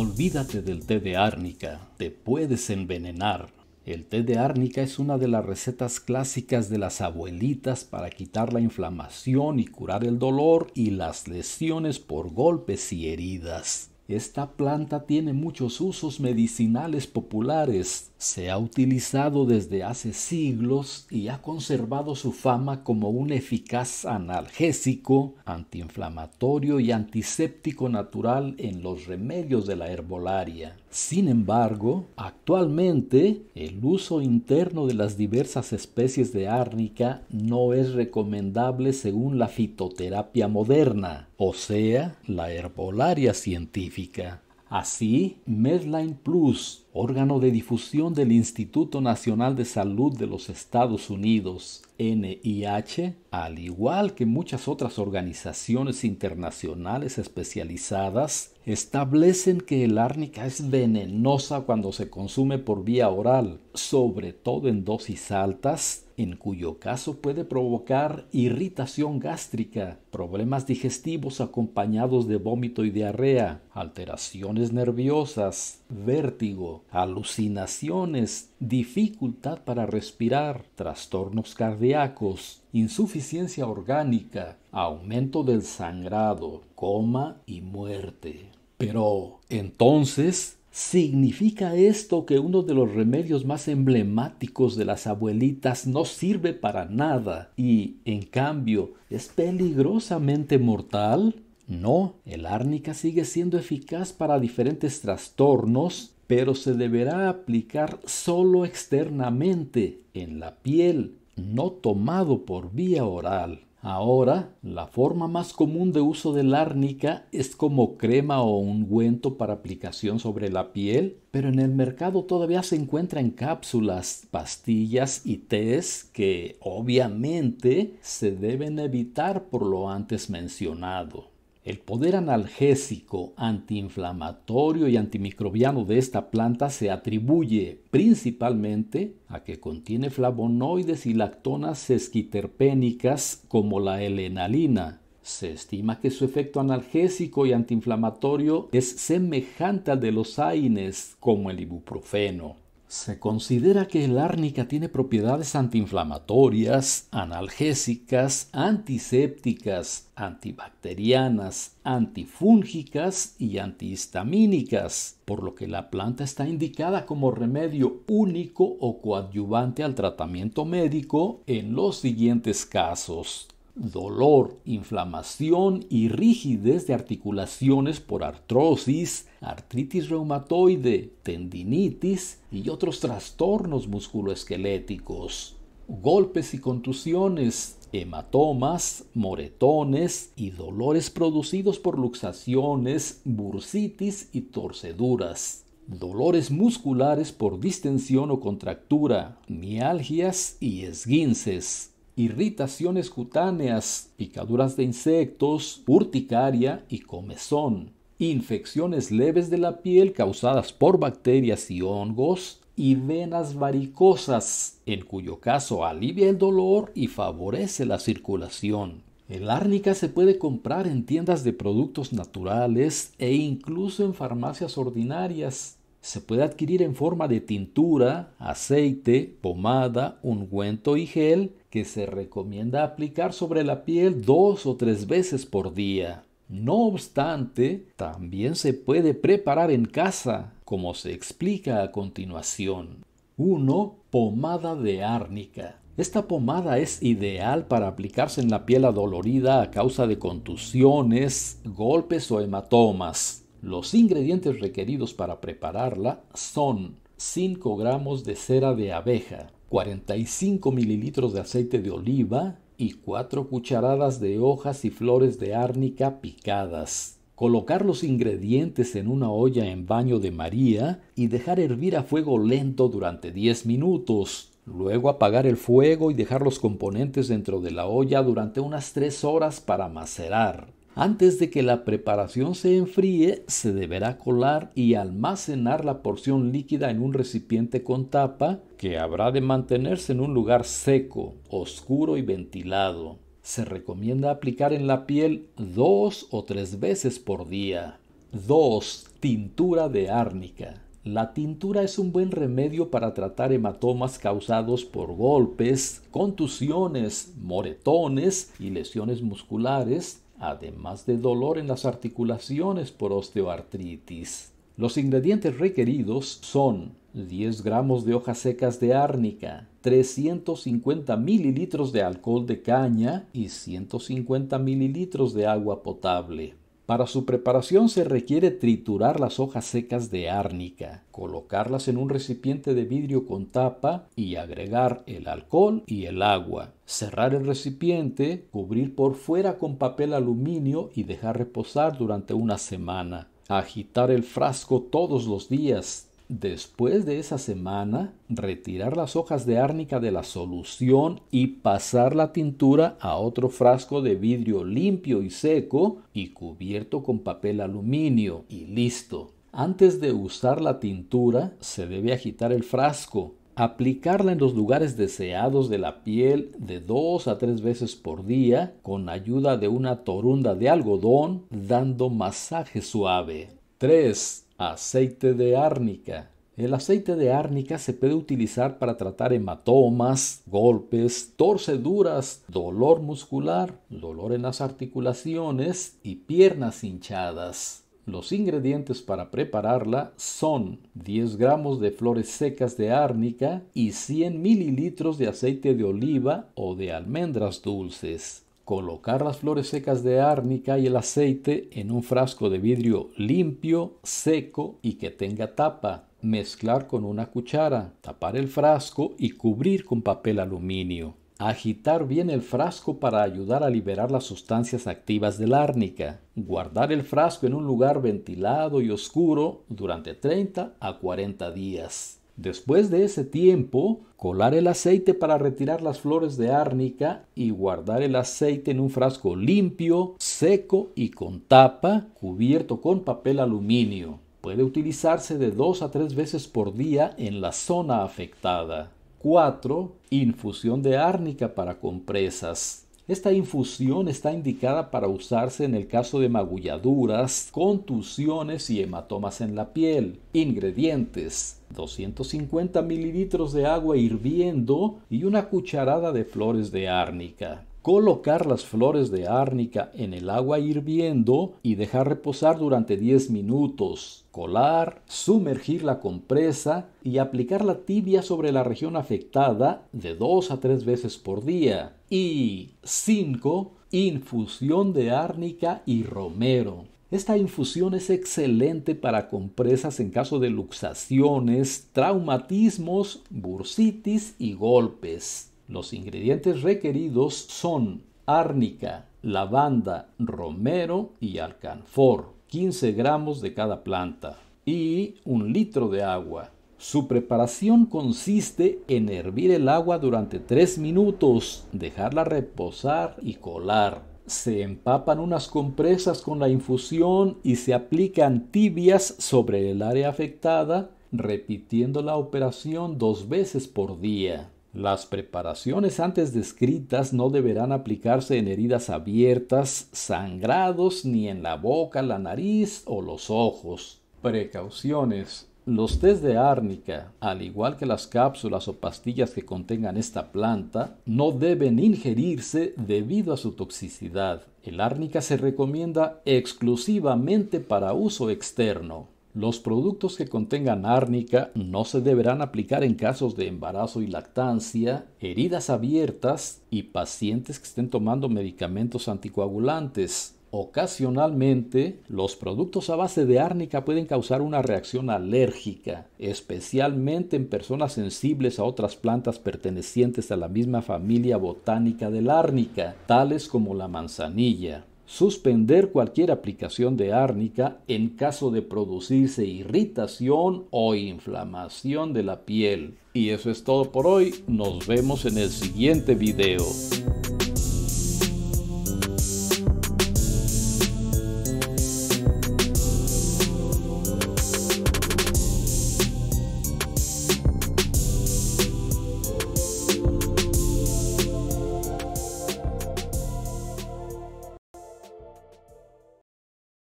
Olvídate del té de árnica, te puedes envenenar. El té de árnica es una de las recetas clásicas de las abuelitas para quitar la inflamación y curar el dolor y las lesiones por golpes y heridas. Esta planta tiene muchos usos medicinales populares. Se ha utilizado desde hace siglos y ha conservado su fama como un eficaz analgésico, antiinflamatorio y antiséptico natural en los remedios de la herbolaria. Sin embargo, actualmente el uso interno de las diversas especies de árnica no es recomendable según la fitoterapia moderna, o sea, la herbolaria científica. Así, Medline Plus órgano de difusión del Instituto Nacional de Salud de los Estados Unidos, NIH, al igual que muchas otras organizaciones internacionales especializadas, establecen que el árnica es venenosa cuando se consume por vía oral, sobre todo en dosis altas, en cuyo caso puede provocar irritación gástrica, problemas digestivos acompañados de vómito y diarrea, alteraciones nerviosas, vértigo, alucinaciones, dificultad para respirar, trastornos cardíacos, insuficiencia orgánica, aumento del sangrado, coma y muerte. Pero entonces, ¿Significa esto que uno de los remedios más emblemáticos de las abuelitas no sirve para nada y, en cambio, es peligrosamente mortal? No, el árnica sigue siendo eficaz para diferentes trastornos, pero se deberá aplicar solo externamente, en la piel, no tomado por vía oral. Ahora, la forma más común de uso de árnica es como crema o ungüento para aplicación sobre la piel, pero en el mercado todavía se encuentran cápsulas, pastillas y tés que obviamente se deben evitar por lo antes mencionado. El poder analgésico, antiinflamatorio y antimicrobiano de esta planta se atribuye principalmente a que contiene flavonoides y lactonas esquiterpénicas como la helenalina. Se estima que su efecto analgésico y antiinflamatorio es semejante al de los aines como el ibuprofeno. Se considera que el árnica tiene propiedades antiinflamatorias, analgésicas, antisépticas, antibacterianas, antifúngicas y antihistamínicas, por lo que la planta está indicada como remedio único o coadyuvante al tratamiento médico en los siguientes casos dolor, inflamación y rigidez de articulaciones por artrosis, artritis reumatoide, tendinitis y otros trastornos musculoesqueléticos, golpes y contusiones, hematomas, moretones y dolores producidos por luxaciones, bursitis y torceduras dolores musculares por distensión o contractura, mialgias y esguinces, irritaciones cutáneas, picaduras de insectos, urticaria y comezón, infecciones leves de la piel causadas por bacterias y hongos, y venas varicosas, en cuyo caso alivia el dolor y favorece la circulación. El árnica se puede comprar en tiendas de productos naturales e incluso en farmacias ordinarias, se puede adquirir en forma de tintura, aceite, pomada, ungüento y gel que se recomienda aplicar sobre la piel dos o tres veces por día. No obstante, también se puede preparar en casa, como se explica a continuación. 1. Pomada de árnica. Esta pomada es ideal para aplicarse en la piel adolorida a causa de contusiones, golpes o hematomas. Los ingredientes requeridos para prepararla son 5 gramos de cera de abeja, 45 mililitros de aceite de oliva y 4 cucharadas de hojas y flores de árnica picadas. Colocar los ingredientes en una olla en baño de María y dejar hervir a fuego lento durante 10 minutos. Luego apagar el fuego y dejar los componentes dentro de la olla durante unas 3 horas para macerar. Antes de que la preparación se enfríe, se deberá colar y almacenar la porción líquida en un recipiente con tapa que habrá de mantenerse en un lugar seco, oscuro y ventilado. Se recomienda aplicar en la piel dos o tres veces por día. 2. Tintura de árnica. La tintura es un buen remedio para tratar hematomas causados por golpes, contusiones, moretones y lesiones musculares además de dolor en las articulaciones por osteoartritis. Los ingredientes requeridos son 10 gramos de hojas secas de árnica, 350 mililitros de alcohol de caña y 150 mililitros de agua potable. Para su preparación se requiere triturar las hojas secas de árnica, colocarlas en un recipiente de vidrio con tapa y agregar el alcohol y el agua. Cerrar el recipiente, cubrir por fuera con papel aluminio y dejar reposar durante una semana. Agitar el frasco todos los días, Después de esa semana, retirar las hojas de árnica de la solución y pasar la tintura a otro frasco de vidrio limpio y seco y cubierto con papel aluminio y listo. Antes de usar la tintura, se debe agitar el frasco, aplicarla en los lugares deseados de la piel de dos a tres veces por día con ayuda de una torunda de algodón dando masaje suave. 3. Aceite de árnica. El aceite de árnica se puede utilizar para tratar hematomas, golpes, torceduras, dolor muscular, dolor en las articulaciones y piernas hinchadas. Los ingredientes para prepararla son 10 gramos de flores secas de árnica y 100 mililitros de aceite de oliva o de almendras dulces. Colocar las flores secas de árnica y el aceite en un frasco de vidrio limpio, seco y que tenga tapa. Mezclar con una cuchara, tapar el frasco y cubrir con papel aluminio. Agitar bien el frasco para ayudar a liberar las sustancias activas del árnica. Guardar el frasco en un lugar ventilado y oscuro durante 30 a 40 días. Después de ese tiempo, colar el aceite para retirar las flores de árnica y guardar el aceite en un frasco limpio, seco y con tapa, cubierto con papel aluminio. Puede utilizarse de dos a tres veces por día en la zona afectada. 4. Infusión de árnica para compresas. Esta infusión está indicada para usarse en el caso de magulladuras, contusiones y hematomas en la piel. Ingredientes 250 mililitros de agua hirviendo y una cucharada de flores de árnica colocar las flores de árnica en el agua hirviendo y dejar reposar durante 10 minutos, colar, sumergir la compresa y aplicar la tibia sobre la región afectada de 2 a 3 veces por día. Y 5. Infusión de árnica y romero. Esta infusión es excelente para compresas en caso de luxaciones, traumatismos, bursitis y golpes. Los ingredientes requeridos son árnica, lavanda, romero y alcanfor, 15 gramos de cada planta y un litro de agua. Su preparación consiste en hervir el agua durante 3 minutos, dejarla reposar y colar. Se empapan unas compresas con la infusión y se aplican tibias sobre el área afectada, repitiendo la operación dos veces por día. Las preparaciones antes descritas no deberán aplicarse en heridas abiertas, sangrados, ni en la boca, la nariz o los ojos. Precauciones. Los test de árnica, al igual que las cápsulas o pastillas que contengan esta planta, no deben ingerirse debido a su toxicidad. El árnica se recomienda exclusivamente para uso externo. Los productos que contengan árnica no se deberán aplicar en casos de embarazo y lactancia, heridas abiertas y pacientes que estén tomando medicamentos anticoagulantes. Ocasionalmente, los productos a base de árnica pueden causar una reacción alérgica, especialmente en personas sensibles a otras plantas pertenecientes a la misma familia botánica del árnica, tales como la manzanilla suspender cualquier aplicación de árnica en caso de producirse irritación o inflamación de la piel. Y eso es todo por hoy, nos vemos en el siguiente video.